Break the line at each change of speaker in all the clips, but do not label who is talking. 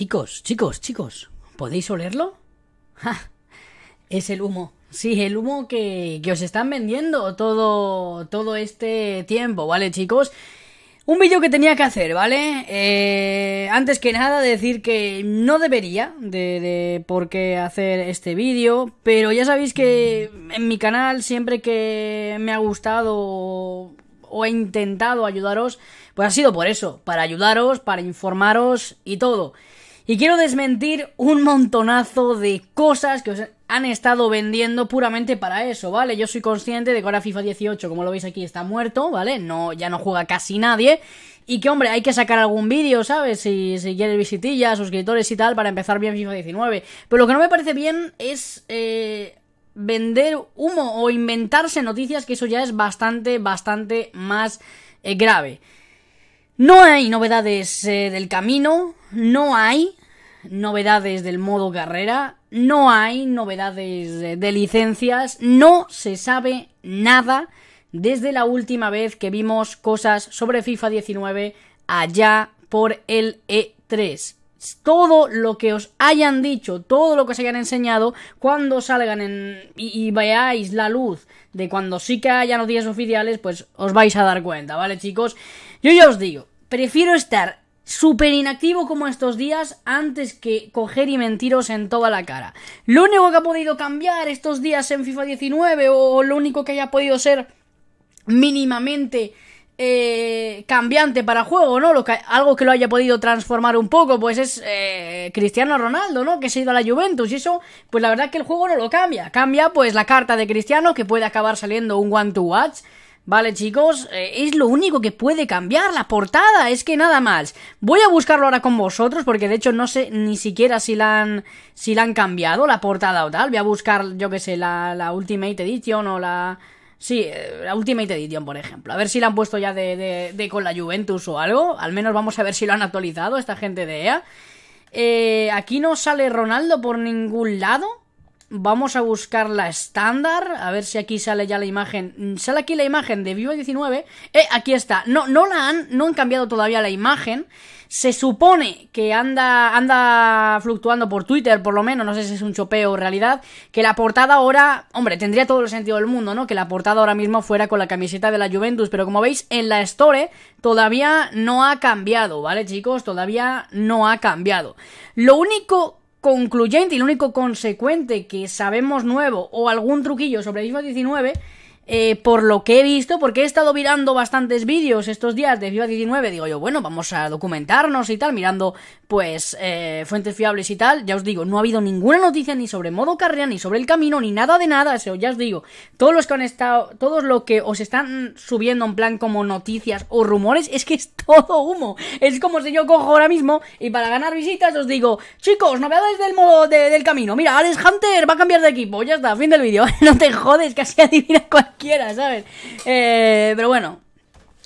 Chicos, chicos, chicos, ¿podéis olerlo? ¡Ja! Es el humo. Sí, el humo que, que os están vendiendo todo, todo este tiempo, ¿vale, chicos? Un vídeo que tenía que hacer, ¿vale? Eh, antes que nada decir que no debería de, de por qué hacer este vídeo, pero ya sabéis que en mi canal siempre que me ha gustado o he intentado ayudaros, pues ha sido por eso, para ayudaros, para informaros y todo. Y quiero desmentir un montonazo de cosas que os han estado vendiendo puramente para eso, ¿vale? Yo soy consciente de que ahora FIFA 18, como lo veis aquí, está muerto, ¿vale? No, ya no juega casi nadie. Y que, hombre, hay que sacar algún vídeo, ¿sabes? Si, si quieres visitillas, suscriptores y tal, para empezar bien FIFA 19. Pero lo que no me parece bien es... Eh, vender humo o inventarse noticias que eso ya es bastante, bastante más eh, grave. No hay novedades eh, del camino, no hay, novedades del modo carrera, no hay novedades eh, de licencias, no se sabe nada desde la última vez que vimos cosas sobre FIFA 19 allá por el E3. Todo lo que os hayan dicho, todo lo que os hayan enseñado, cuando salgan en, y, y, veáis la luz de cuando sí que haya noticias oficiales, pues os vais a dar cuenta, ¿vale chicos? Yo ya os digo, prefiero estar súper inactivo como estos días antes que coger y mentiros en toda la cara. Lo único que ha podido cambiar estos días en FIFA 19 o lo único que haya podido ser mínimamente eh, cambiante para juego, ¿no? algo que lo haya podido transformar un poco, pues es eh, Cristiano Ronaldo, ¿no? Que se ha ido a la Juventus y eso, pues la verdad que el juego no lo cambia. Cambia pues la carta de Cristiano que puede acabar saliendo un one to watch Vale, chicos, eh, es lo único que puede cambiar la portada, es que nada más. Voy a buscarlo ahora con vosotros, porque de hecho no sé ni siquiera si la han, si la han cambiado, la portada o tal. Voy a buscar, yo que sé, la, la Ultimate Edition o la... Sí, eh, la Ultimate Edition, por ejemplo. A ver si la han puesto ya de, de, de con la Juventus o algo. Al menos vamos a ver si lo han actualizado esta gente de EA. Eh, aquí no sale Ronaldo por ningún lado. Vamos a buscar la estándar. A ver si aquí sale ya la imagen. Mm, sale aquí la imagen de Viva 19. Eh, aquí está. No, no la han, no han cambiado todavía la imagen. Se supone que anda, anda fluctuando por Twitter, por lo menos. No sé si es un chopeo o realidad. Que la portada ahora, hombre, tendría todo el sentido del mundo, ¿no? Que la portada ahora mismo fuera con la camiseta de la Juventus. Pero como veis, en la Store todavía no ha cambiado, ¿vale, chicos? Todavía no ha cambiado. Lo único concluyente y lo único consecuente que sabemos nuevo o algún truquillo sobre el 19 eh, por lo que he visto, porque he estado mirando bastantes vídeos estos días de FIFA 19, digo yo, bueno, vamos a documentarnos y tal, mirando pues eh, fuentes fiables y tal, ya os digo, no ha habido ninguna noticia ni sobre modo carrera, ni sobre el camino, ni nada de nada, eso ya os digo, todos los que han estado, todos lo que os están subiendo en plan como noticias o rumores, es que es todo humo, es como si yo cojo ahora mismo y para ganar visitas os digo, chicos, novedades del modo del camino, mira, Alex Hunter va a cambiar de equipo, ya está, fin del vídeo, no te jodes, casi adivina cuál quiera, ¿sabes? Eh, pero bueno,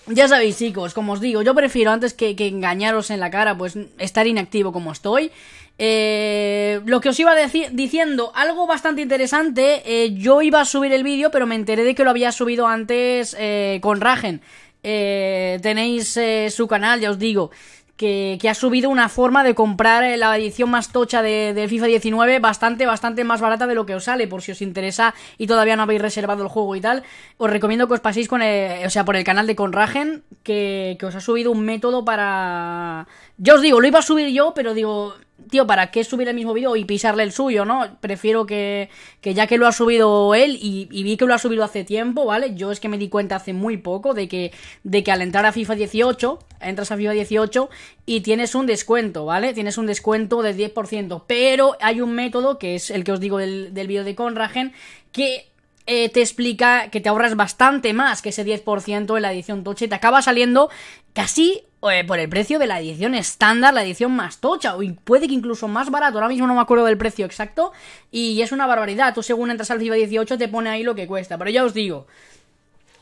ya sabéis, chicos, como os digo, yo prefiero antes que, engañaros en la cara, pues estar inactivo como estoy. Eh, lo que os iba diciendo, algo bastante interesante, eh, yo iba a subir el vídeo, pero me enteré de que lo había subido antes eh, con Ragen. tenéis su canal, ya os digo que, ha subido una forma de comprar eh, la edición más tocha de, FIFA 19 bastante, bastante más barata de lo que os sale, por si os interesa y todavía no habéis reservado el juego y tal. Os recomiendo que os paséis con el, o sea, por el canal de Conragen, que, que os ha subido un método para... Yo os digo, lo iba a subir yo, pero digo, tío, ¿para qué subir el mismo vídeo y pisarle el suyo, no? Prefiero que, que ya que lo ha subido él y, vi que lo ha subido hace tiempo, ¿vale? Yo es que me di cuenta hace muy poco de que, de que al entrar a FIFA 18, entras a FIFA 18 y tienes un descuento, ¿vale? Tienes un descuento del 10%, pero hay un método que es el que os digo del, del vídeo de Conragen que eh, te explica que te ahorras bastante más que ese 10% en la edición tocha y te acaba saliendo casi eh, por el precio de la edición estándar, la edición más tocha, o puede que incluso más barato, ahora mismo no me acuerdo del precio exacto, y es una barbaridad, tú según entras al FIBA 18 te pone ahí lo que cuesta, pero ya os digo,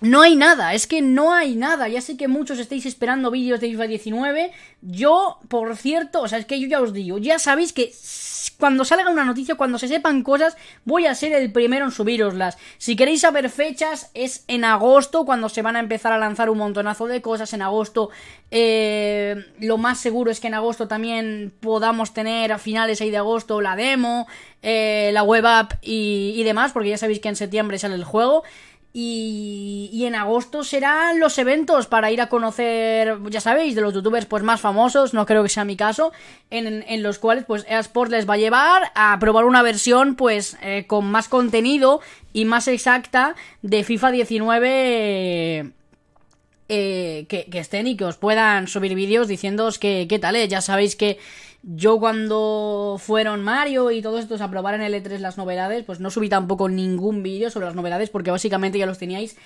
no hay nada, es que no hay nada. Ya sé que muchos estáis esperando vídeos de FIFA 19. Yo, por cierto, o sea, es que yo ya os digo, ya sabéis que cuando salga una noticia, cuando se sepan cosas, voy a ser el primero en subiroslas. Si queréis saber fechas, es en agosto, cuando se van a empezar a lanzar un montonazo de cosas. En agosto, eh, lo más seguro es que en agosto también podamos tener a finales de agosto la demo, eh, la web app y demás, porque ya sabéis que en septiembre sale el juego. Y, en agosto serán los eventos para ir a conocer, ya sabéis, de los youtubers pues más famosos, no creo que sea mi caso, en, los cuales pues eSport les va a llevar a probar una versión pues eh, con más contenido y más exacta de FIFA 19 eh, que, estén y que os puedan subir vídeos diciéndoos que qué tal es, eh? ya sabéis que yo cuando fueron Mario y todos estos a probar en el 3 e las novedades, pues no subí tampoco ningún vídeo sobre las novedades porque básicamente ya los teníais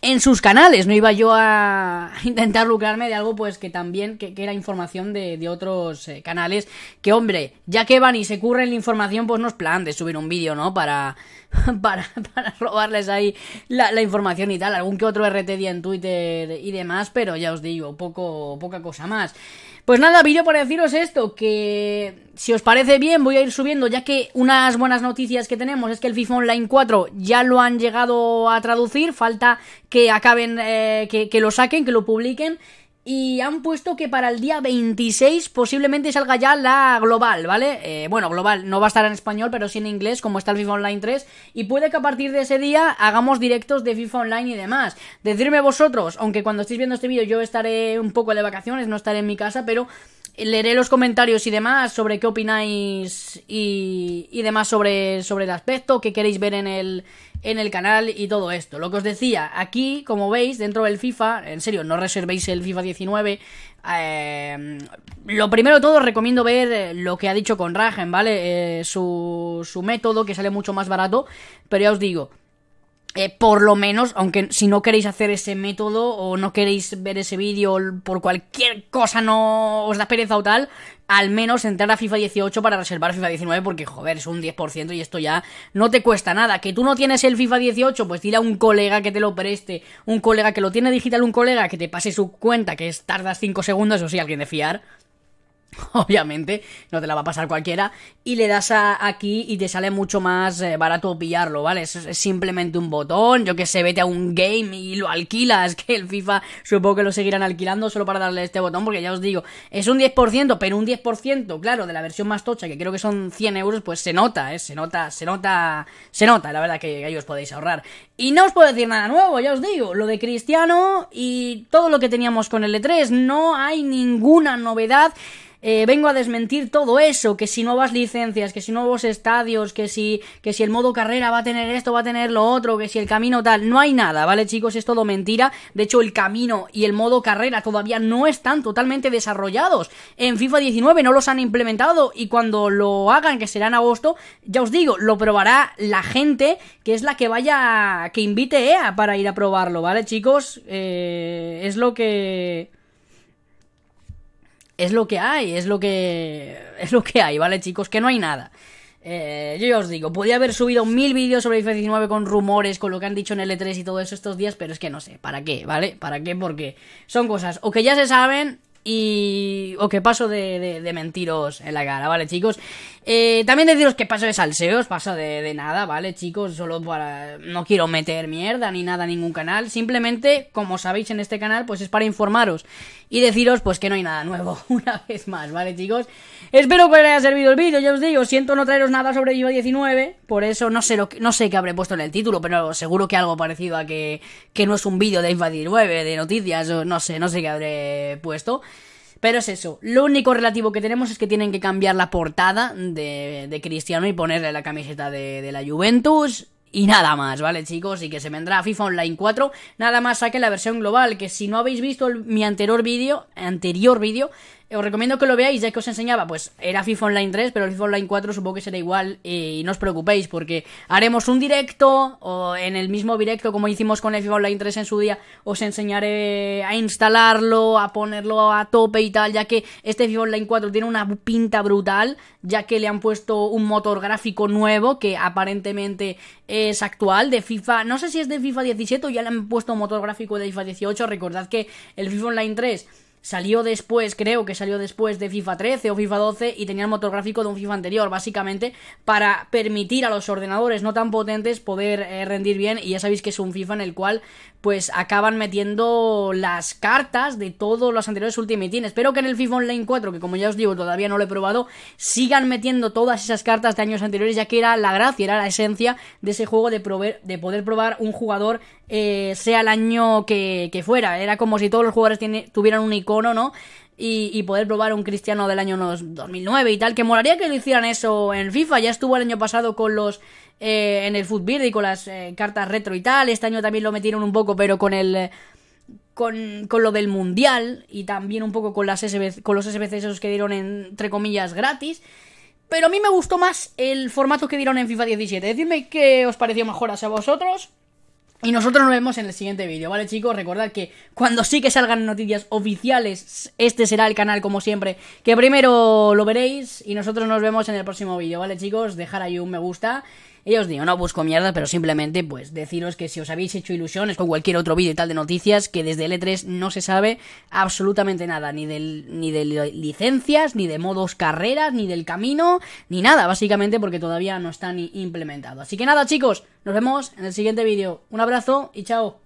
en sus canales. No iba yo a intentar lucrarme de algo pues que también que, era información de, otros eh, canales. Que hombre, ya que van y se curren la información, pues no es plan de subir un vídeo, ¿no? Para, para, para robarles ahí la, información y tal. Algún que otro RT en Twitter y demás, pero ya os digo, poco, poca cosa más. Pues nada, vídeo para deciros esto, que si os parece bien voy a ir subiendo, ya que unas buenas noticias que tenemos es que el FIFA Online 4 ya lo han llegado a traducir, falta que acaben, eh, que lo saquen, que lo publiquen. Y han puesto que para el día 26 posiblemente salga ya la global, ¿vale? Eh, bueno, global no va a estar en español, pero sí en inglés, como está el FIFA Online 3. Y puede que a partir de ese día hagamos directos de FIFA Online y demás. Decidme vosotros, aunque cuando estéis viendo este vídeo yo estaré un poco de vacaciones, no estaré en mi casa, pero eh, leeré los comentarios y demás sobre qué opináis y, y demás sobre, sobre el aspecto, qué queréis ver en el, en el canal y todo esto. Lo que os decía, aquí, como veis, dentro del FIFA, en serio, no reservéis el FIFA 19. Eh, lo primero de todo, recomiendo ver eh, lo que ha dicho con Ragen, ¿vale? Eh, su, su método, que sale mucho más barato, pero ya os digo eh, por lo menos, aunque si no queréis hacer ese método o no queréis ver ese vídeo por cualquier cosa no os da pereza o tal, al menos entrar a FIFA 18 para reservar FIFA 19 porque joder, es un 10% y esto ya no te cuesta nada. Que tú no tienes el FIFA 18, pues dile a un colega que te lo preste, un colega que lo tiene digital, un colega que te pase su cuenta que es, tardas 5 segundos, o sí, alguien de fiar, Obviamente, no te la va a pasar cualquiera. Y le das aquí y te sale mucho más eh, barato pillarlo, ¿vale? Es, simplemente un botón, yo que sé, vete a un game y lo alquilas. Que el FIFA supongo que lo seguirán alquilando solo para darle este botón, porque ya os digo, es un 10%, pero un 10%, claro, de la versión más tocha, que creo que son 100 euros, pues se nota, ¿eh? Se nota, se nota, se nota, la verdad que ahí os podéis ahorrar. Y no os puedo decir nada nuevo, ya os digo, lo de Cristiano y todo lo que teníamos con el E3, no hay ninguna novedad. Eh, vengo a desmentir todo eso, que si nuevas licencias, que si nuevos estadios, que si, que si el modo carrera va a tener esto, va a tener lo otro, que si el camino tal, no hay nada, ¿vale chicos? Es todo mentira. De hecho, el camino y el modo carrera todavía no están totalmente desarrollados. En FIFA 19 no los han implementado y cuando lo hagan, que será en agosto, ya os digo, lo probará la gente que es la que vaya que invite EA para ir a probarlo, ¿vale, chicos? Eh, es lo que. Es lo que hay, es lo que. Es lo que hay, ¿vale, chicos? Que no hay nada. Eh, yo ya os digo, podía haber subido mil vídeos sobre FIFA 19 con rumores, con lo que han dicho en L3 y todo eso estos días, pero es que no sé, ¿para qué? ¿Vale? ¿Para qué? Porque son cosas o que ya se saben y o que paso de, mentiros en la cara, ¿vale, chicos? Eh, también deciros que paso de salseos, paso de, nada, ¿vale, chicos? Solo para... No quiero meter mierda ni nada En ningún canal. Simplemente, como sabéis en este canal, pues es para informaros y deciros pues que no hay nada nuevo una vez más, ¿vale chicos? Espero que os haya servido el vídeo, ya os digo, siento no traeros nada sobre IVA 19, por eso no sé, lo que, no sé qué habré puesto en el título, pero seguro que algo parecido a que, no es un vídeo de IVA 19, de noticias, no sé, no sé qué habré puesto. Pero es eso, lo único relativo que tenemos es que tienen que cambiar la portada de, Cristiano y ponerle la camiseta de, de la Juventus y nada más, ¿vale, chicos? Y que se vendrá FIFA Online 4. Nada más saque la versión global, que si no habéis visto mi anterior vídeo, anterior vídeo, eh, os recomiendo que lo veáis, ya que os enseñaba, pues era FIFA Online 3, pero el FIFA Online 4 supongo que será igual y no os preocupéis porque haremos un directo o en el mismo directo como hicimos con el FIFA Online 3 en su día, os enseñaré a instalarlo, a ponerlo a tope y tal, ya que este FIFA Online 4 tiene una pinta brutal, ya que le han puesto un motor gráfico nuevo que aparentemente es actual de FIFA, no sé si es de FIFA 17 o ya le han puesto un motor gráfico de FIFA 18, recordad que el FIFA Online 3 salió después, creo que salió después de FIFA 13 o FIFA 12 y tenía el motor gráfico de un FIFA anterior, básicamente para permitir a los ordenadores no tan potentes poder eh, rendir bien y ya sabéis que es un FIFA en el cual pues acaban metiendo las cartas de todos los anteriores Ultimate Team. Espero que en el FIFA Online 4, que como ya os digo, todavía no lo he probado, sigan metiendo todas esas cartas de años anteriores, ya que era la gracia, era la esencia de ese juego de, de poder probar un jugador eh, sea el año que, fuera. Era como si todos los jugadores tuvieran un icono, ¿no? Y, y, poder probar un cristiano del año 2009 y tal. Que molaría que lo hicieran eso en FIFA. Ya estuvo el año pasado con los eh, en el Footbird y con las eh, cartas retro y tal. Este año también lo metieron un poco, pero con el. Con, con, lo del mundial y también un poco con, las SBC, con los SBCs esos que dieron entre comillas gratis. Pero a mí me gustó más el formato que dieron en FIFA 17. Decidme qué os pareció mejor a vosotros. Y nosotros nos vemos en el siguiente vídeo, ¿vale chicos? Recordad que cuando sí que salgan noticias oficiales, este será el canal como siempre, que primero lo veréis y nosotros nos vemos en el próximo vídeo, ¿vale chicos? Dejar ahí un me gusta y os digo, no busco mierda, pero simplemente pues deciros que si os habéis hecho ilusiones con cualquier otro vídeo y tal de noticias, que desde l 3 no se sabe absolutamente nada, ni, ni de licencias, ni de modos carreras, ni del camino, ni nada, básicamente porque todavía no está ni implementado. Así que nada chicos, nos vemos en el siguiente vídeo. Un abrazo y chao.